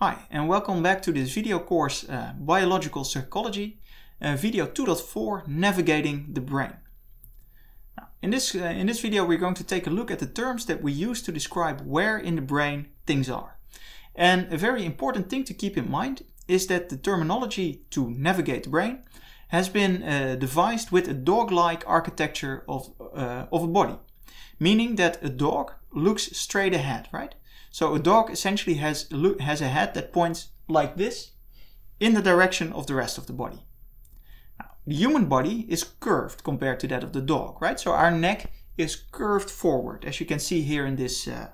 Hi and welcome back to this video course uh, Biological Psychology, uh, video 2.4 Navigating the Brain. Now, in, this, uh, in this video we're going to take a look at the terms that we use to describe where in the brain things are. And a very important thing to keep in mind is that the terminology to navigate the brain has been uh, devised with a dog-like architecture of, uh, of a body, meaning that a dog looks straight ahead, right? So a dog essentially has, has a head that points like this in the direction of the rest of the body. Now, the human body is curved compared to that of the dog, right? So our neck is curved forward, as you can see here in this, uh,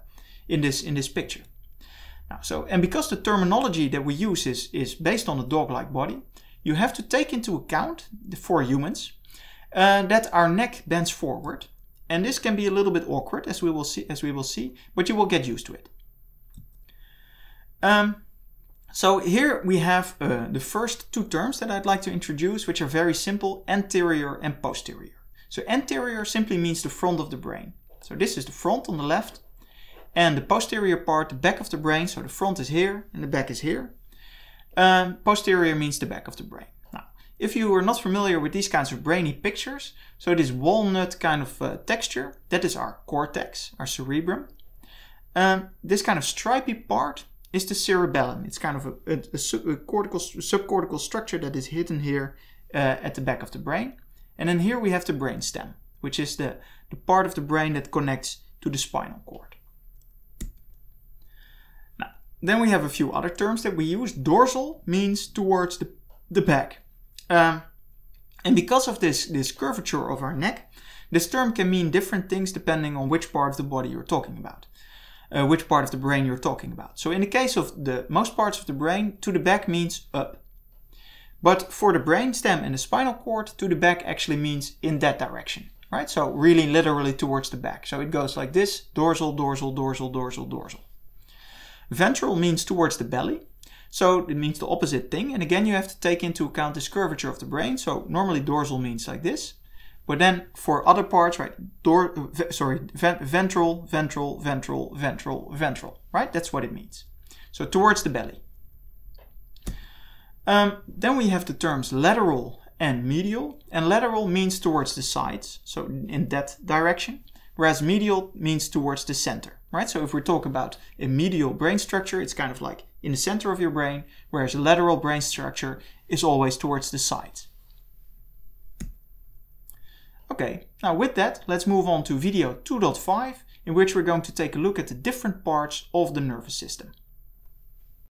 in this, in this picture. Now, so, and because the terminology that we use is, is based on a dog-like body, you have to take into account for humans uh, that our neck bends forward and this can be a little bit awkward as we will see as we will see but you will get used to it um, so here we have uh, the first two terms that I'd like to introduce, which are very simple, anterior and posterior. So anterior simply means the front of the brain. So this is the front on the left, and the posterior part, the back of the brain, so the front is here and the back is here. Um, posterior means the back of the brain. Now, if you are not familiar with these kinds of brainy pictures, so this walnut kind of uh, texture, that is our cortex, our cerebrum. Um, this kind of stripy part is the cerebellum. It's kind of a, a, a, sub, a cortical, subcortical structure that is hidden here uh, at the back of the brain. And then here we have the brainstem, which is the, the part of the brain that connects to the spinal cord. Now, then we have a few other terms that we use. Dorsal means towards the, the back. Um, and because of this, this curvature of our neck, this term can mean different things depending on which part of the body you're talking about uh, which part of the brain you're talking about. So in the case of the most parts of the brain, to the back means up. But for the brainstem and the spinal cord, to the back actually means in that direction, right? So really literally towards the back. So it goes like this, dorsal, dorsal, dorsal, dorsal, dorsal. Ventral means towards the belly. So it means the opposite thing. And again, you have to take into account this curvature of the brain. So normally dorsal means like this. But then for other parts, right? Door, sorry, ventral, ventral, ventral, ventral, ventral, right? That's what it means. So towards the belly. Um, then we have the terms lateral and medial. And lateral means towards the sides, so in that direction. Whereas medial means towards the center, right? So if we talk about a medial brain structure, it's kind of like in the center of your brain, whereas lateral brain structure is always towards the sides. Okay, now with that, let's move on to video 2.5, in which we're going to take a look at the different parts of the nervous system.